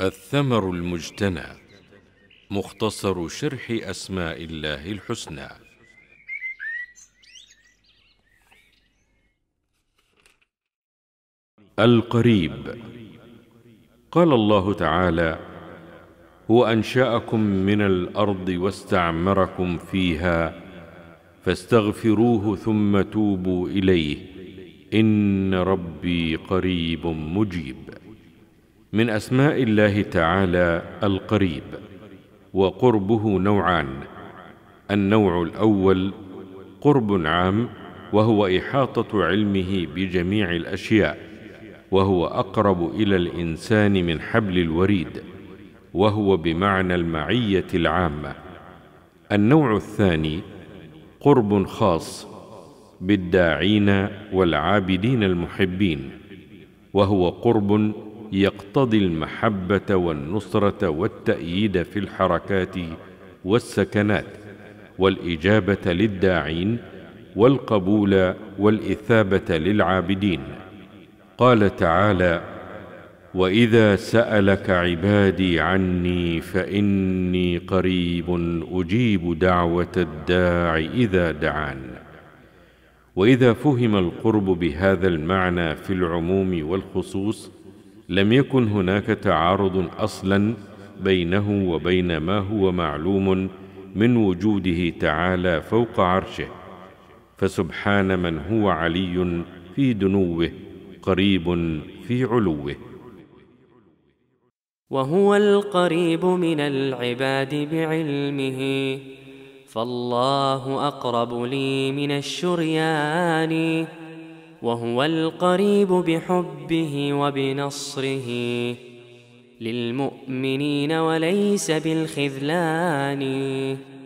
الثمر المجتنى مختصر شرح أسماء الله الحسنى القريب قال الله تعالى هو أنشأكم من الأرض واستعمركم فيها فاستغفروه ثم توبوا إليه إن ربي قريب مجيب من اسماء الله تعالى القريب وقربه نوعان النوع الاول قرب عام وهو احاطه علمه بجميع الاشياء وهو اقرب الى الانسان من حبل الوريد وهو بمعنى المعيه العامه النوع الثاني قرب خاص بالداعين والعابدين المحبين وهو قرب يقتضي المحبة والنصرة والتأييد في الحركات والسكنات والإجابة للداعين والقبول والإثابة للعابدين قال تعالى وإذا سألك عبادي عني فإني قريب أجيب دعوة الداع إذا دعان وإذا فهم القرب بهذا المعنى في العموم والخصوص لم يكن هناك تعارض اصلا بينه وبين ما هو معلوم من وجوده تعالى فوق عرشه فسبحان من هو علي في دنوه قريب في علوه وهو القريب من العباد بعلمه فالله اقرب لي من الشريان وهو القريب بحبه وبنصره للمؤمنين وليس بالخذلان